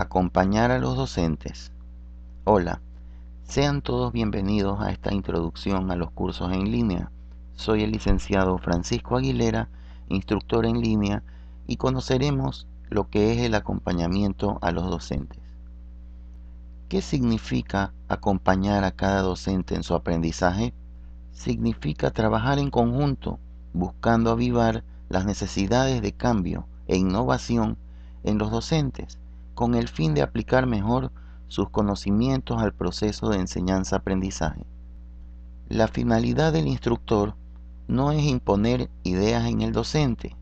Acompañar a los docentes. Hola, sean todos bienvenidos a esta introducción a los cursos en línea. Soy el licenciado Francisco Aguilera, instructor en línea, y conoceremos lo que es el acompañamiento a los docentes. ¿Qué significa acompañar a cada docente en su aprendizaje? Significa trabajar en conjunto, buscando avivar las necesidades de cambio e innovación en los docentes con el fin de aplicar mejor sus conocimientos al proceso de enseñanza-aprendizaje. La finalidad del instructor no es imponer ideas en el docente,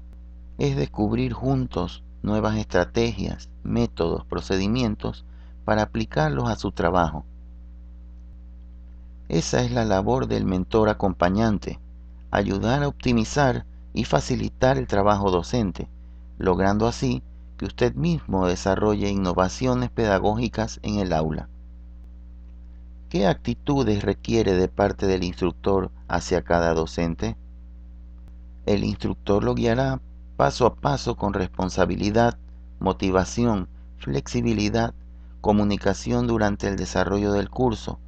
es descubrir juntos nuevas estrategias, métodos, procedimientos para aplicarlos a su trabajo. Esa es la labor del mentor acompañante, ayudar a optimizar y facilitar el trabajo docente, logrando así que usted mismo desarrolle innovaciones pedagógicas en el aula. ¿Qué actitudes requiere de parte del instructor hacia cada docente? El instructor lo guiará paso a paso con responsabilidad, motivación, flexibilidad, comunicación durante el desarrollo del curso,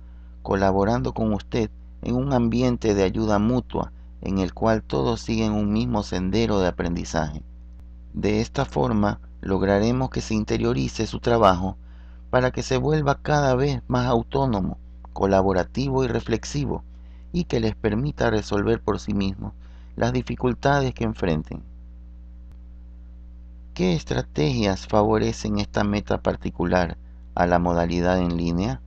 colaborando con usted en un ambiente de ayuda mutua en el cual todos siguen un mismo sendero de aprendizaje. De esta forma, lograremos que se interiorice su trabajo para que se vuelva cada vez más autónomo, colaborativo y reflexivo, y que les permita resolver por sí mismos las dificultades que enfrenten. ¿Qué estrategias favorecen esta meta particular a la modalidad en línea?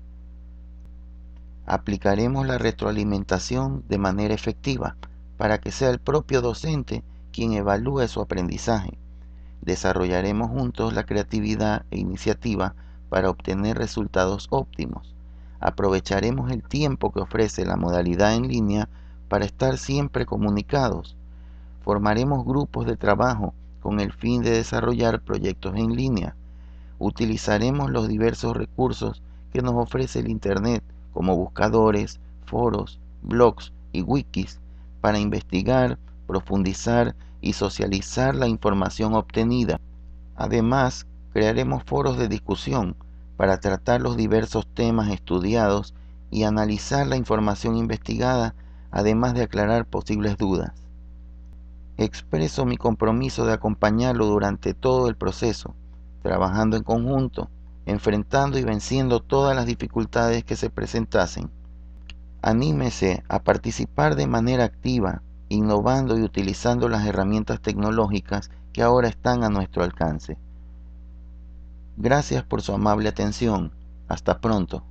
Aplicaremos la retroalimentación de manera efectiva para que sea el propio docente quien evalúe su aprendizaje Desarrollaremos juntos la creatividad e iniciativa para obtener resultados óptimos. Aprovecharemos el tiempo que ofrece la modalidad en línea para estar siempre comunicados. Formaremos grupos de trabajo con el fin de desarrollar proyectos en línea. Utilizaremos los diversos recursos que nos ofrece el Internet, como buscadores, foros, blogs y wikis, para investigar, profundizar y socializar la información obtenida. Además, crearemos foros de discusión para tratar los diversos temas estudiados y analizar la información investigada, además de aclarar posibles dudas. Expreso mi compromiso de acompañarlo durante todo el proceso, trabajando en conjunto, enfrentando y venciendo todas las dificultades que se presentasen. Anímese a participar de manera activa, innovando y utilizando las herramientas tecnológicas que ahora están a nuestro alcance. Gracias por su amable atención. Hasta pronto.